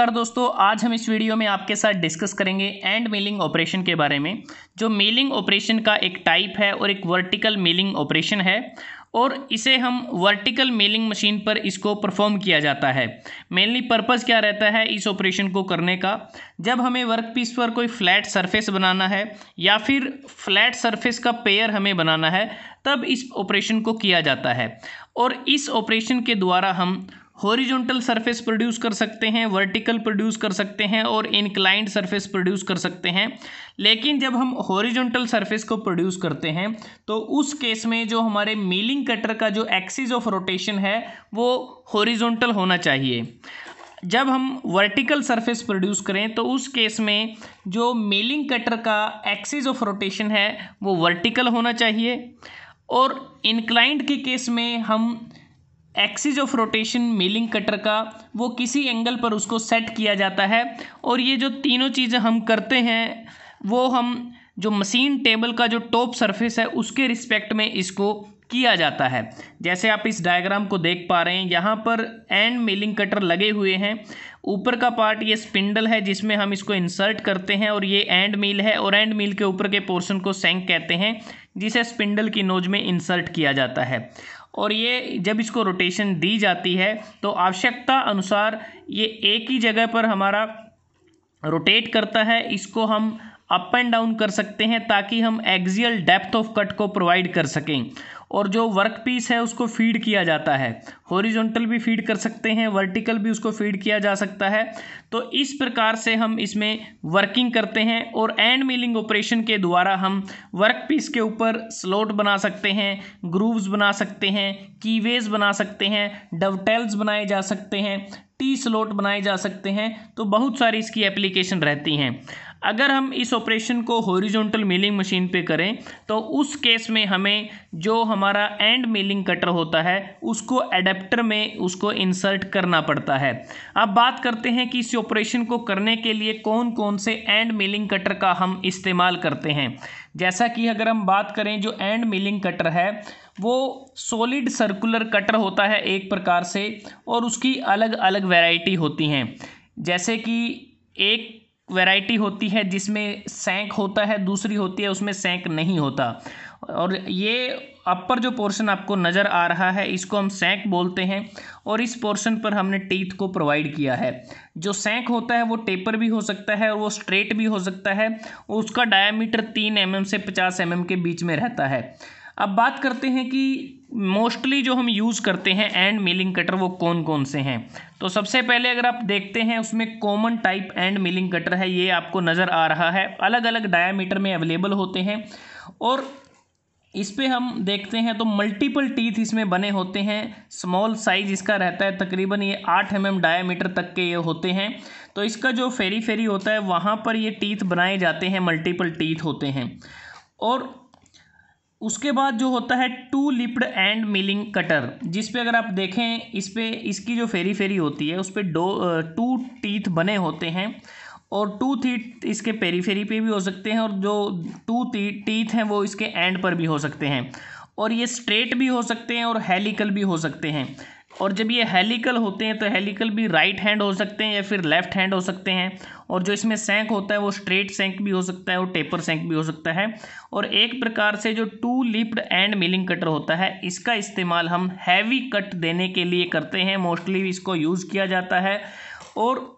नमस्कार दोस्तों आज हम इस वीडियो में आपके साथ डिस्कस करेंगे एंड मेलिंग ऑपरेशन के बारे में जो मेलिंग ऑपरेशन का एक टाइप है और एक वर्टिकल मेलिंग ऑपरेशन है और इसे हम वर्टिकल मेलिंग मशीन पर इसको परफॉर्म किया जाता है मेनली पर्पज़ क्या रहता है इस ऑपरेशन को करने का जब हमें वर्क पीस पर कोई फ्लैट सरफेस बनाना है या फिर फ्लैट सरफेस का पेयर हमें बनाना है तब इस ऑपरेशन को किया जाता है और इस ऑपरेशन के द्वारा हम हॉरिजॉन्टल सरफेस प्रोड्यूस कर सकते हैं वर्टिकल प्रोड्यूस कर सकते हैं और इनक्लाइंड सरफेस प्रोड्यूस कर सकते हैं लेकिन जब हम हॉरिजॉन्टल सरफेस को प्रोड्यूस करते हैं तो उस केस में जो हमारे मिलिंग कटर का जो एक्सिस ऑफ रोटेशन है वो हॉरिजॉन्टल होना चाहिए जब हम वर्टिकल सरफेस प्रोड्यूस करें तो उस केस में जो मिलिंग कटर का एक्सिस ऑफ रोटेशन है वो वर्टिकल होना चाहिए और इनक्लाइंड के केस में हम axis of rotation milling cutter का वो किसी एंगल पर उसको सेट किया जाता है और ये जो तीनों चीज़ें हम करते हैं वो हम जो मशीन टेबल का जो टॉप सरफेस है उसके रिस्पेक्ट में इसको किया जाता है जैसे आप इस डायग्राम को देख पा रहे हैं यहाँ पर एंड मिलिंग कटर लगे हुए हैं ऊपर का पार्ट ये स्पिंडल है जिसमें हम इसको इंसर्ट करते हैं और ये एंड मिल है और एंड मिल के ऊपर के पोर्शन को सेंक कहते हैं जिसे स्पिंडल की नोज में इंसर्ट किया जाता है और ये जब इसको रोटेशन दी जाती है तो आवश्यकता अनुसार ये एक ही जगह पर हमारा रोटेट करता है इसको हम अप एंड डाउन कर सकते हैं ताकि हम एक्जियल डेप्थ ऑफ कट को प्रोवाइड कर सकें और जो वर्क पीस है उसको फीड किया जाता है हॉरिजॉन्टल भी फीड कर सकते हैं वर्टिकल भी उसको फीड किया जा सकता है तो इस प्रकार से हम इसमें वर्किंग करते हैं और एंड मिलिंग ऑपरेशन के द्वारा हम वर्क पीस के ऊपर स्लॉट बना सकते हैं ग्रूव्स बना सकते हैं कीवेज बना सकते हैं डवटेल्स बनाए जा सकते हैं टी स्लॉट बनाए जा सकते हैं तो बहुत सारी इसकी एप्लीकेशन रहती हैं अगर हम इस ऑपरेशन को हॉरिजॉन्टल मिलिंग मशीन पे करें तो उस केस में हमें जो हमारा एंड मिलिंग कटर होता है उसको एडेप्टर में उसको इंसर्ट करना पड़ता है अब बात करते हैं कि इस ऑपरेशन को करने के लिए कौन कौन से एंड मिलिंग कटर का हम इस्तेमाल करते हैं जैसा कि अगर हम बात करें जो एंड मिलिंग कटर है वो सॉलिड सर्कुलर कटर होता है एक प्रकार से और उसकी अलग अलग वैरायटी होती हैं जैसे कि एक वैरायटी होती है जिसमें सैंक होता है दूसरी होती है उसमें सैंक नहीं होता और ये अपर जो पोर्शन आपको नज़र आ रहा है इसको हम सैंक बोलते हैं और इस पोर्शन पर हमने टीथ को प्रोवाइड किया है जो सैंक होता है वो टेपर भी हो सकता है और वो स्ट्रेट भी हो सकता है उसका डायामीटर तीन एम mm से पचास एम mm के बीच में रहता है अब बात करते हैं कि मोस्टली जो हम यूज़ करते हैं एंड मिलिंग कटर वो कौन कौन से हैं तो सबसे पहले अगर आप देखते हैं उसमें common type end milling cutter है ये आपको नज़र आ रहा है अलग अलग डायामीटर में अवेलेबल होते हैं और इस पर हम देखते हैं तो मल्टीपल टीथ इसमें बने होते हैं स्मॉल साइज इसका रहता है तकरीबन ये आठ एम एम तक के ये होते हैं तो इसका जो फेरी फेरी होता है वहाँ पर ये टीथ बनाए जाते हैं मल्टीपल टीथ होते हैं और उसके बाद जो होता है two lipped end milling cutter जिस पे अगर आप देखें इस पे इसकी जो फेरी फेरी होती है उस पर डो टू टीथ बने होते हैं और टू थीट इसके पेरीफेरी पे भी हो सकते हैं और जो टू टीथ हैं वो इसके एंड पर भी हो सकते हैं और ये स्ट्रेट भी हो सकते हैं और हेलिकल भी हो सकते हैं और जब ये हेलिकल होते हैं तो हेलिकल भी राइट हैंड हो सकते हैं या फिर लेफ्ट हैंड हो सकते हैं और जो इसमें सैंक होता है वो स्ट्रेट सेंक भी हो सकता है और टेपर सेंक भी हो सकता है और एक प्रकार से जो two lipped end milling cutter होता है इसका इस्तेमाल हम हैवी कट देने के लिए करते हैं मोस्टली इसको यूज़ किया जाता है और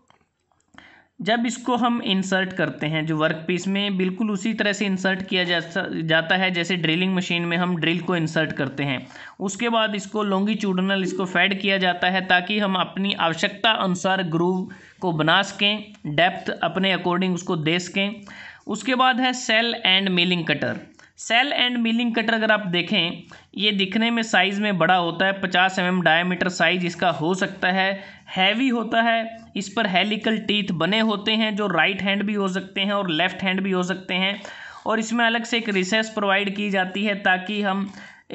जब इसको हम इंसर्ट करते हैं जो वर्क पीस में बिल्कुल उसी तरह से इंसर्ट किया जा, जाता है जैसे ड्रिलिंग मशीन में हम ड्रिल को इंसर्ट करते हैं उसके बाद इसको चूडनल इसको फेड किया जाता है ताकि हम अपनी आवश्यकता अनुसार ग्रूव को बना सकें डेप्थ अपने अकॉर्डिंग उसको दे सकें उसके बाद है shell end milling cutter shell end milling cutter अगर आप देखें ये दिखने में साइज़ में बड़ा होता है 50 एम एम डायमीटर साइज इसका हो सकता है हैवी होता है इस पर हेलिकल टीथ बने होते हैं जो राइट हैंड भी हो सकते हैं और लेफ़्ट हैंड भी हो सकते हैं और इसमें अलग से एक रिसेस प्रोवाइड की जाती है ताकि हम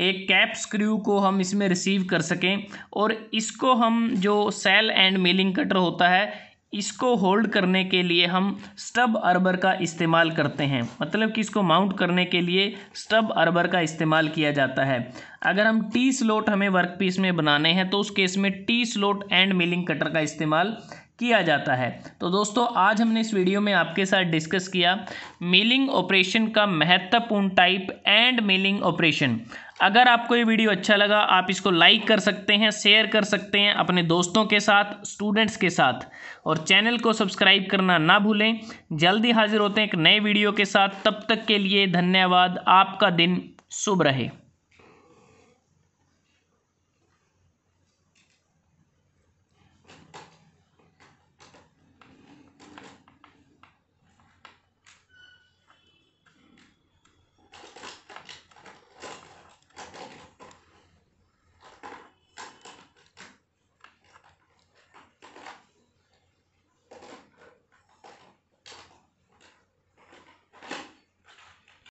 एक कैप स्क्रू को हम इसमें रिसीव कर सकें और इसको हम जो सेल एंड मिलिंग कटर होता है इसको होल्ड करने के लिए हम स्टब अरबर का इस्तेमाल करते हैं मतलब कि इसको माउंट करने के लिए स्टब अरबर का इस्तेमाल किया जाता है अगर हम टी स्लोट हमें वर्क पीस में बनाने हैं तो उस केस में T slot end milling cutter का इस्तेमाल किया जाता है तो दोस्तों आज हमने इस वीडियो में आपके साथ डिस्कस किया मिलिंग ऑपरेशन का महत्वपूर्ण टाइप एंड मिलिंग ऑपरेशन अगर आपको ये वीडियो अच्छा लगा आप इसको लाइक कर सकते हैं शेयर कर सकते हैं अपने दोस्तों के साथ स्टूडेंट्स के साथ और चैनल को सब्सक्राइब करना ना भूलें जल्दी हाजिर होते हैं एक नए वीडियो के साथ तब तक के लिए धन्यवाद आपका दिन शुभ रहे